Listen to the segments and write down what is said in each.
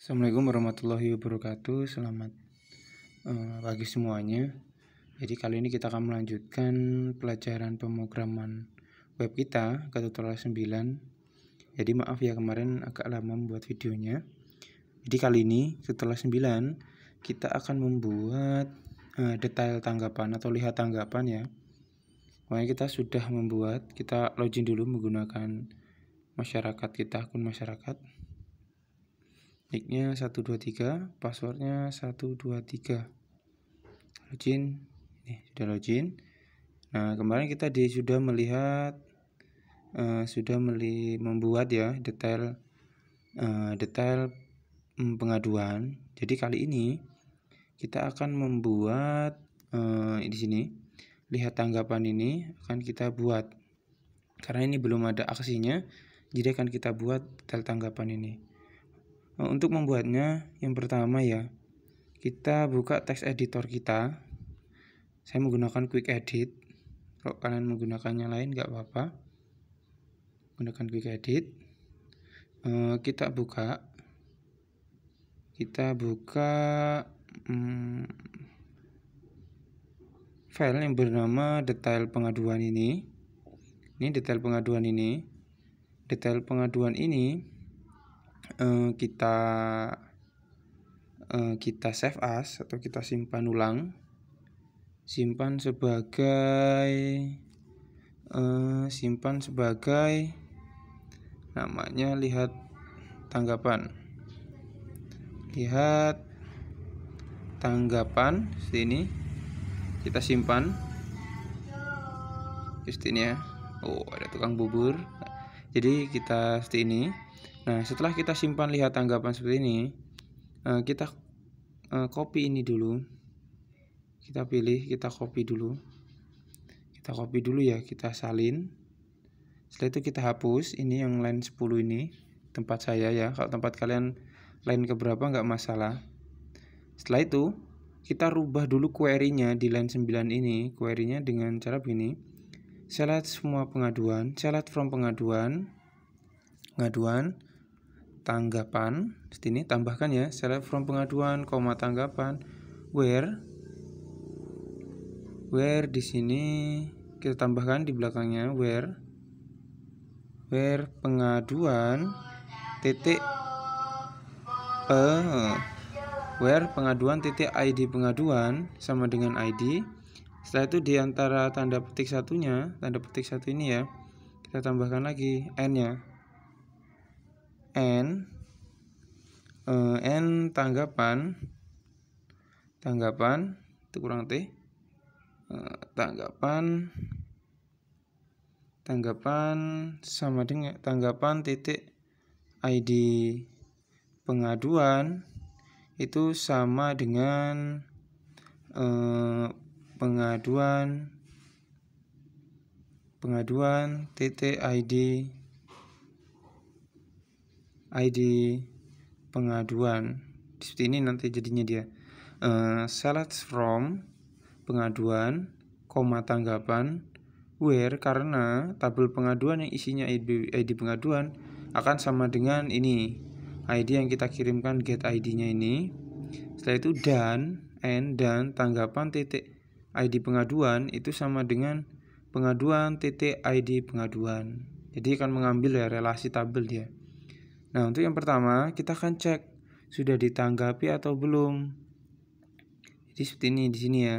Assalamualaikum warahmatullahi wabarakatuh. Selamat uh, pagi semuanya. Jadi kali ini kita akan melanjutkan pelajaran pemrograman web kita ke tutorial 9. Jadi maaf ya kemarin agak lama membuat videonya. Jadi kali ini tutorial 9 kita akan membuat uh, detail tanggapan atau lihat tanggapan ya. Makanya kita sudah membuat, kita login dulu menggunakan masyarakat kita akun masyarakat nicknya 123 passwordnya 123 login ini sudah login nah kemarin kita di, sudah melihat uh, sudah meli, membuat ya detail uh, detail mm, pengaduan jadi kali ini kita akan membuat uh, di sini lihat tanggapan ini akan kita buat karena ini belum ada aksinya jadi akan kita buat detail tanggapan ini Eh, untuk membuatnya, yang pertama ya, kita buka text editor kita. Saya menggunakan quick edit. Kalau kalian menggunakannya lain nggak apa-apa. Gunakan quick edit. Eh, kita buka. Kita buka hmm, file yang bernama detail pengaduan ini. Ini detail pengaduan ini. Detail pengaduan ini Eh, kita eh, kita save as atau kita simpan ulang simpan sebagai uh, simpan sebagai namanya lihat tanggapan lihat tanggapan sini kita simpan just ini ya oh ada tukang bubur jadi kita seperti ini nah setelah kita simpan lihat tanggapan seperti ini eh, kita eh, copy ini dulu kita pilih kita copy dulu kita copy dulu ya kita salin setelah itu kita hapus ini yang line 10 ini tempat saya ya kalau tempat kalian lain keberapa nggak masalah setelah itu kita rubah dulu query-nya di line 9 ini query-nya dengan cara begini saya semua pengaduan, saya from pengaduan, pengaduan, tanggapan, ini tambahkan ya, saya from pengaduan, koma tanggapan, where, where di sini kita tambahkan di belakangnya where, where pengaduan, titik, eh, where pengaduan titik ID pengaduan sama dengan ID setelah itu di antara tanda petik satunya tanda petik satu ini ya kita tambahkan lagi n nya n eh, n tanggapan tanggapan itu kurang t eh, tanggapan tanggapan sama dengan tanggapan titik id pengaduan itu sama dengan eh, pengaduan pengaduan TTID ID pengaduan seperti ini nanti jadinya dia uh, eh, select from pengaduan koma tanggapan where karena tabel pengaduan yang isinya ID, ID pengaduan akan sama dengan ini ID yang kita kirimkan get ID-nya ini setelah itu dan and dan tanggapan titik ID pengaduan itu sama dengan pengaduan titik ID pengaduan. Jadi akan mengambil ya relasi tabel dia. Nah, untuk yang pertama, kita akan cek sudah ditanggapi atau belum. Jadi seperti ini di sini ya.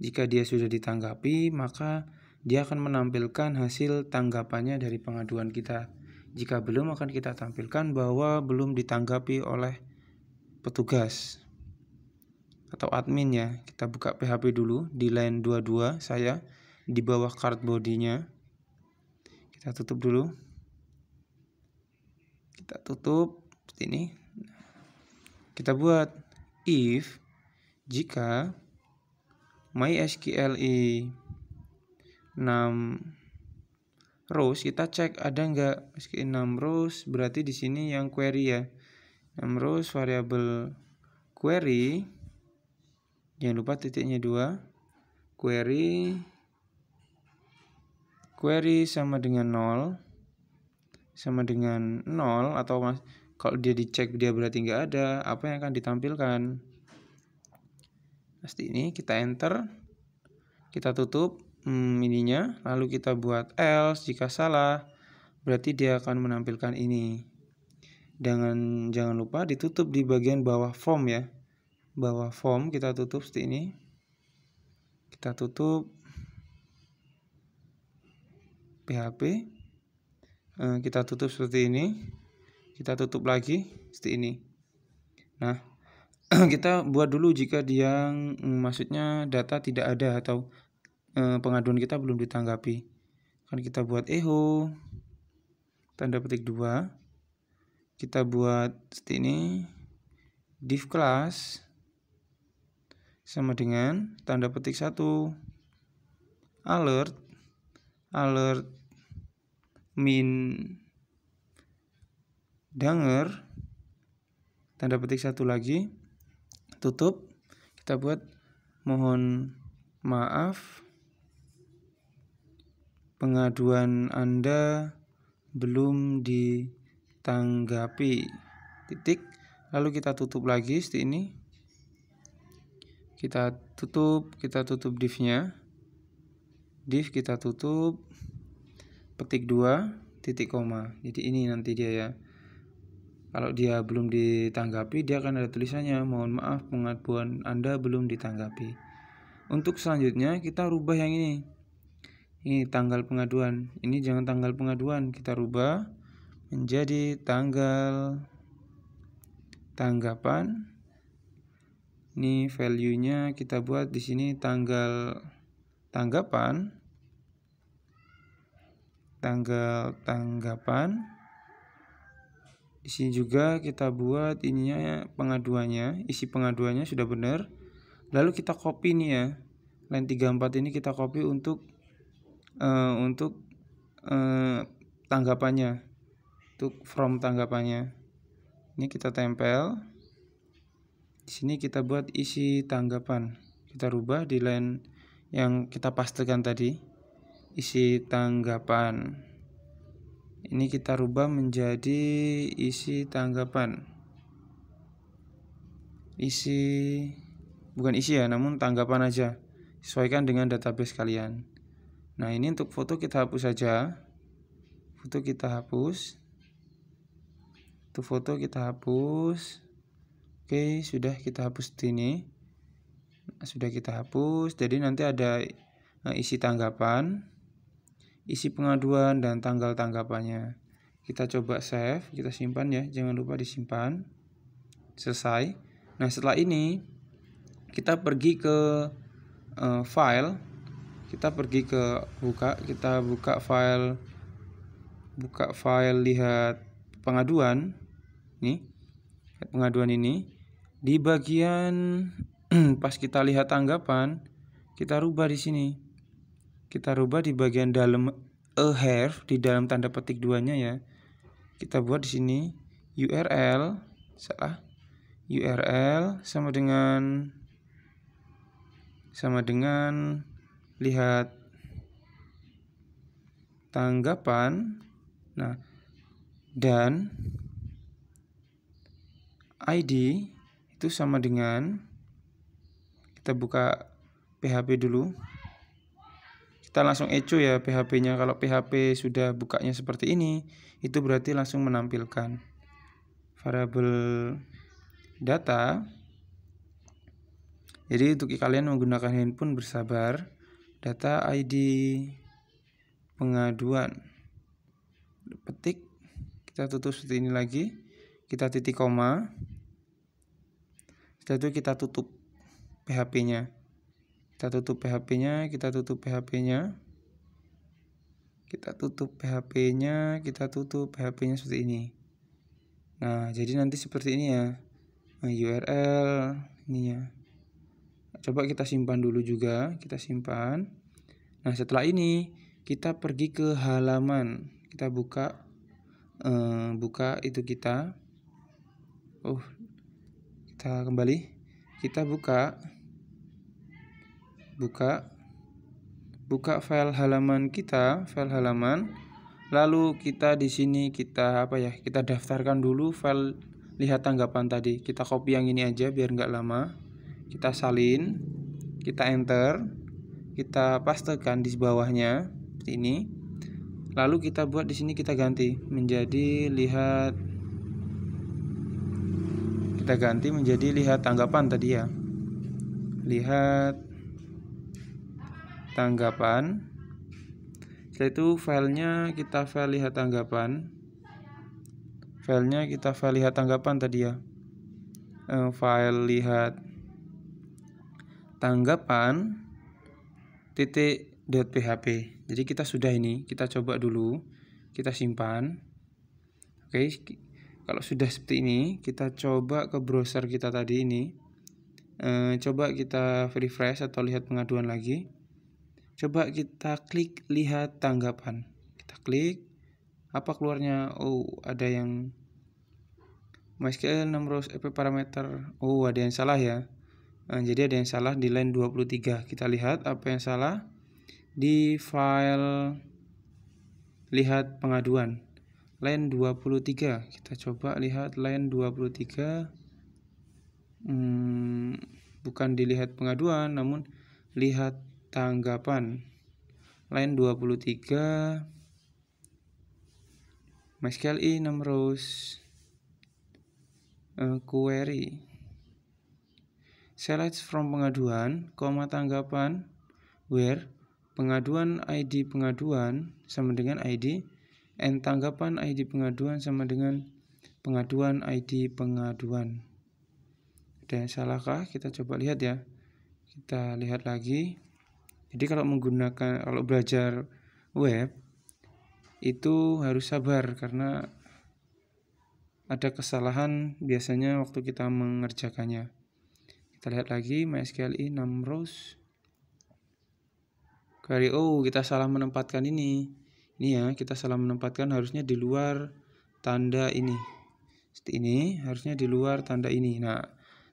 Jika dia sudah ditanggapi, maka dia akan menampilkan hasil tanggapannya dari pengaduan kita. Jika belum akan kita tampilkan bahwa belum ditanggapi oleh petugas atau admin ya kita buka PHP dulu di line 22 saya di bawah card bodinya kita tutup dulu kita tutup seperti ini kita buat if jika MySQL i 6 rows kita cek ada nggak meski 6 rows berarti di sini yang query ya 6 rows variable query jangan lupa titiknya dua query query sama dengan nol sama dengan nol atau mas, kalau dia dicek dia berarti nggak ada apa yang akan ditampilkan pasti ini kita enter kita tutup hmm, ininya lalu kita buat else jika salah berarti dia akan menampilkan ini dengan jangan lupa ditutup di bagian bawah form ya bawah form kita tutup seperti ini kita tutup PHP eh, kita tutup seperti ini kita tutup lagi seperti ini nah kita buat dulu jika dia mm, maksudnya data tidak ada atau eh, pengaduan kita belum ditanggapi kan kita buat echo tanda petik dua kita buat seperti ini div class sama dengan tanda petik satu alert alert min danger tanda petik satu lagi tutup kita buat mohon maaf pengaduan Anda belum ditanggapi titik lalu kita tutup lagi seperti ini kita tutup kita tutup divnya div kita tutup petik 2 titik koma jadi ini nanti dia ya kalau dia belum ditanggapi dia akan ada tulisannya mohon maaf pengaduan anda belum ditanggapi untuk selanjutnya kita rubah yang ini ini tanggal pengaduan ini jangan tanggal pengaduan kita rubah menjadi tanggal tanggapan ini value-nya kita buat di sini tanggal tanggapan tanggal tanggapan isi juga kita buat ininya pengaduannya isi pengaduannya sudah benar lalu kita copy ini ya line 34 ini kita copy untuk uh, untuk uh, tanggapannya untuk from tanggapannya ini kita tempel di sini kita buat isi tanggapan. Kita rubah di line yang kita pastikan tadi. Isi tanggapan. Ini kita rubah menjadi isi tanggapan. Isi bukan isi ya, namun tanggapan aja. Sesuaikan dengan database kalian. Nah, ini untuk foto kita hapus saja. Foto kita hapus. Itu foto kita hapus Oke, sudah kita hapus ini. Sudah kita hapus. Jadi nanti ada eh, isi tanggapan, isi pengaduan dan tanggal tanggapannya. Kita coba save, kita simpan ya. Jangan lupa disimpan. Selesai. Nah, setelah ini kita pergi ke uh, file. Kita pergi ke buka, kita buka file buka file lihat pengaduan. Nih, pengaduan ini di bagian pas kita lihat tanggapan, kita rubah di sini. Kita rubah di bagian dalam a have di dalam tanda petik duanya ya. Kita buat di sini URL salah. URL sama dengan sama dengan lihat tanggapan. Nah, dan ID itu sama dengan kita buka PHP dulu kita langsung echo ya PHP nya kalau PHP sudah bukanya seperti ini itu berarti langsung menampilkan variable data jadi untuk kalian menggunakan handphone bersabar data ID pengaduan petik kita tutup seperti ini lagi kita titik koma setelah itu kita tutup PHP-nya kita tutup PHP-nya kita tutup PHP-nya kita tutup PHP-nya kita tutup PHP-nya seperti ini nah jadi nanti seperti ini ya nah, URL ini ya coba kita simpan dulu juga kita simpan nah setelah ini kita pergi ke halaman kita buka eh, buka itu kita oh kita kembali kita buka buka buka file halaman kita file halaman lalu kita di sini kita apa ya kita daftarkan dulu file lihat tanggapan tadi kita copy yang ini aja biar nggak lama kita salin kita enter kita pastekan di bawahnya ini lalu kita buat di sini kita ganti menjadi lihat kita ganti menjadi lihat tanggapan tadi ya lihat tanggapan setelah itu filenya kita file lihat tanggapan filenya kita file lihat tanggapan tadi ya eh, file lihat tanggapan titik .php jadi kita sudah ini kita coba dulu kita simpan oke kalau sudah seperti ini kita coba ke browser kita tadi ini e, coba kita refresh atau lihat pengaduan lagi coba kita klik lihat tanggapan kita klik apa keluarnya oh ada yang MySQL nomor EP parameter oh ada yang salah ya eh, jadi ada yang salah di line 23 kita lihat apa yang salah di file lihat pengaduan line 23 kita coba lihat line 23 hmm, bukan dilihat pengaduan namun lihat tanggapan line 23 MySQL i 6 rows uh, eh, query select from pengaduan koma tanggapan where pengaduan ID pengaduan sama dengan ID N tanggapan ID pengaduan sama dengan pengaduan ID pengaduan. Ada yang salahkah? Kita coba lihat ya. Kita lihat lagi. Jadi kalau menggunakan kalau belajar web itu harus sabar karena ada kesalahan biasanya waktu kita mengerjakannya. Kita lihat lagi MySQL i 6 rows. Query oh kita salah menempatkan ini ini ya kita salah menempatkan harusnya di luar tanda ini seperti ini harusnya di luar tanda ini nah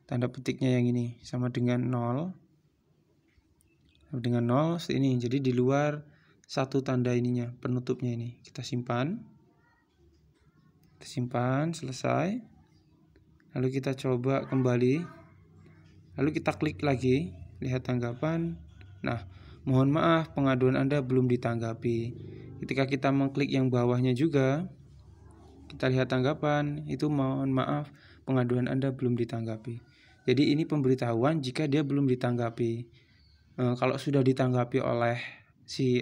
tanda petiknya yang ini sama dengan 0 sama dengan 0 seperti ini jadi di luar satu tanda ininya penutupnya ini kita simpan kita simpan selesai lalu kita coba kembali lalu kita klik lagi lihat tanggapan nah Mohon maaf, pengaduan Anda belum ditanggapi. Ketika kita mengklik yang bawahnya juga, kita lihat tanggapan, itu mohon maaf, pengaduan Anda belum ditanggapi. Jadi ini pemberitahuan jika dia belum ditanggapi. E, kalau sudah ditanggapi oleh si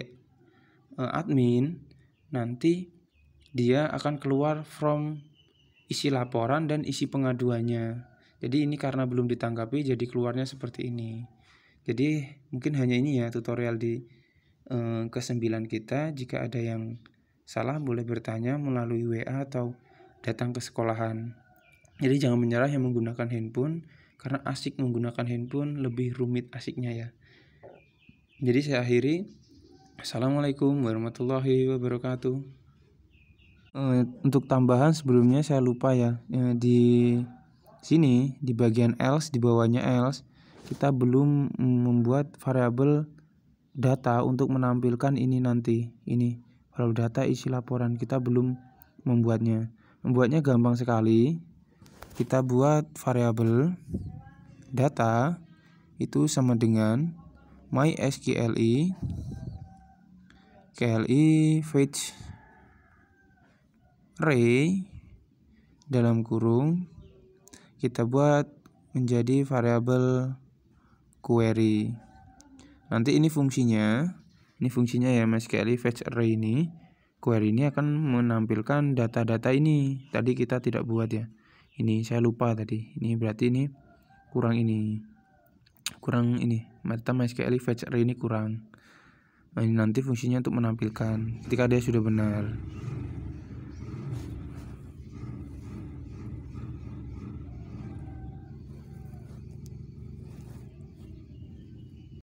e, admin, nanti dia akan keluar from isi laporan dan isi pengaduannya. Jadi ini karena belum ditanggapi jadi keluarnya seperti ini. Jadi mungkin hanya ini ya tutorial di eh, kesembilan kita. Jika ada yang salah boleh bertanya melalui WA atau datang ke sekolahan. Jadi jangan menyerah yang menggunakan handphone karena asik menggunakan handphone lebih rumit asiknya ya. Jadi saya akhiri. Assalamualaikum warahmatullahi wabarakatuh. Eh, untuk tambahan sebelumnya saya lupa ya eh, di sini di bagian else di bawahnya else kita belum mm, membuat variabel data untuk menampilkan ini nanti ini variabel data isi laporan kita belum membuatnya membuatnya gampang sekali kita buat variabel data itu sama dengan my sqli kli fetch ray dalam kurung kita buat menjadi variabel query. Nanti ini fungsinya, ini fungsinya ya Mas Kelly fetch array ini. Query ini akan menampilkan data-data ini. Tadi kita tidak buat ya. Ini saya lupa tadi. Ini berarti ini kurang ini. Kurang ini. Mata Mas Kelly fetch array ini kurang. Nah, ini nanti fungsinya untuk menampilkan ketika dia sudah benar.